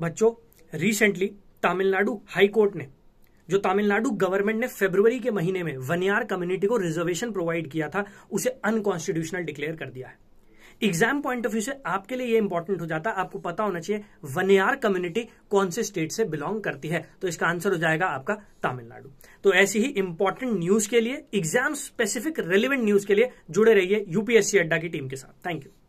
बच्चों recently Tamil Nadu high court ने जो तमिलनाडु गवर्नमेंट ने फेब्रुवरी के महीने में वनियार कम्युनिटी को रिजर्वेशन प्रोवाइड किया था उसे अनकॉन्स्टिट्यूशनल डिक्लेयर कर दिया है एग्जाम पॉइंट ऑफ व्यू से आपके लिए ये इंपॉर्टेंट हो जाता है आपको पता होना चाहिए वनियार कम्युनिटी कौन से स्टेट से बिलोंग करती है तो इसका आंसर हो जाएगा आपका तमिलनाडु तो ऐसी ही इंपॉर्टेंट न्यूज के लिए एग्जाम स्पेसिफिक रेलिवेंट न्यूज के लिए जुड़े रहिए यूपीएससी अड्डा की टीम के साथ थैंक यू